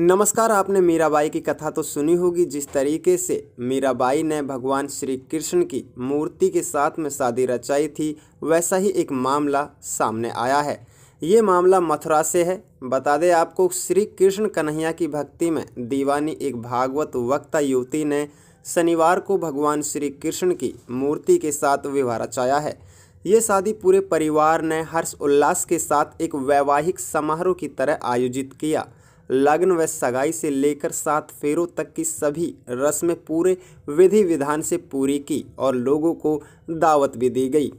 नमस्कार आपने मीराबाई की कथा तो सुनी होगी जिस तरीके से मीराबाई ने भगवान श्री कृष्ण की मूर्ति के साथ में शादी रचाई थी वैसा ही एक मामला सामने आया है ये मामला मथुरा से है बता दें आपको श्री कृष्ण कन्हैया की भक्ति में दीवानी एक भागवत वक्ता युवती ने शनिवार को भगवान श्री कृष्ण की मूर्ति के साथ विवाह रचाया है ये शादी पूरे परिवार ने हर्ष उल्लास के साथ एक वैवाहिक समारोह की तरह आयोजित किया लग्न व सगाई से लेकर सात फेरों तक की सभी रस्में पूरे विधि विधान से पूरी की और लोगों को दावत भी दी गई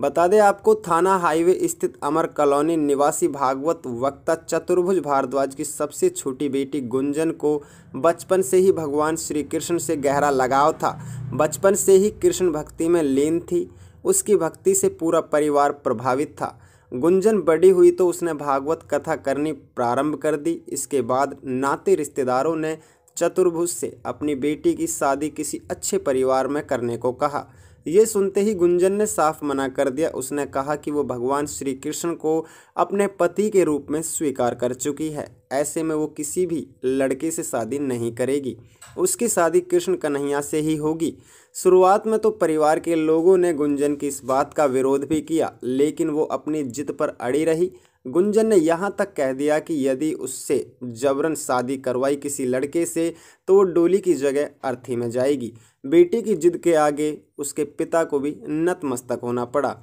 बता दें आपको थाना हाईवे स्थित अमर कॉलोनी निवासी भागवत वक्ता चतुर्भुज भारद्वाज की सबसे छोटी बेटी गुंजन को बचपन से ही भगवान श्री कृष्ण से गहरा लगाव था बचपन से ही कृष्ण भक्ति में लीन थी उसकी भक्ति से पूरा परिवार प्रभावित था गुंजन बड़ी हुई तो उसने भागवत कथा करनी प्रारंभ कर दी इसके बाद नाते रिश्तेदारों ने चतुर्भुज से अपनी बेटी की शादी किसी अच्छे परिवार में करने को कहा ये सुनते ही गुंजन ने साफ मना कर दिया उसने कहा कि वो भगवान श्री कृष्ण को अपने पति के रूप में स्वीकार कर चुकी है ऐसे में वो किसी भी लड़के से शादी नहीं करेगी उसकी शादी कृष्ण कन्हैया से ही होगी शुरुआत में तो परिवार के लोगों ने गुंजन की इस बात का विरोध भी किया लेकिन वो अपनी जिद पर अड़ी रही गुंजन ने यहाँ तक कह दिया कि यदि उससे जबरन शादी करवाई किसी लड़के से तो वो डोली की जगह अर्थी में जाएगी बेटी की जिद के आगे उसके पिता को भी नतमस्तक होना पड़ा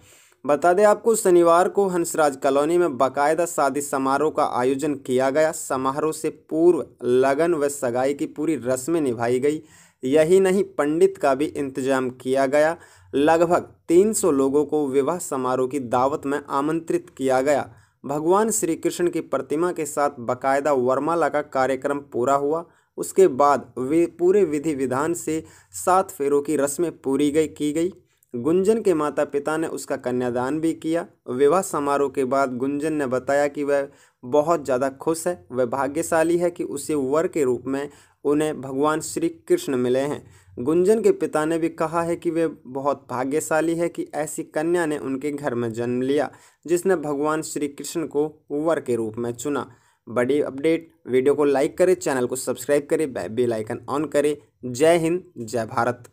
बता दें आपको शनिवार को हंसराज कॉलोनी में बाकायदा शादी समारोह का आयोजन किया गया समारोह से पूर्व लगन व सगाई की पूरी रस्में निभाई गई यही नहीं पंडित का भी इंतजाम किया गया लगभग 300 लोगों को विवाह समारोह की दावत में आमंत्रित किया गया भगवान श्री कृष्ण की प्रतिमा के साथ बकायदा वर्माला का कार्यक्रम पूरा हुआ उसके बाद वे पूरे विधि विधान से सात फेरों की रस्में पूरी गई की गई गुंजन के माता पिता ने उसका कन्यादान भी किया विवाह समारोह के बाद गुंजन ने बताया कि वह बहुत ज़्यादा खुश है वह भाग्यशाली है कि उसे वर के रूप में उन्हें भगवान श्री कृष्ण मिले हैं गुंजन के पिता ने भी कहा है कि वे बहुत भाग्यशाली है कि ऐसी कन्या ने उनके घर में जन्म लिया जिसने भगवान श्री कृष्ण को वर के रूप में चुना बड़ी अपडेट वीडियो को लाइक करें चैनल को सब्सक्राइब करें बेल आइकन ऑन करें जय हिंद जय भारत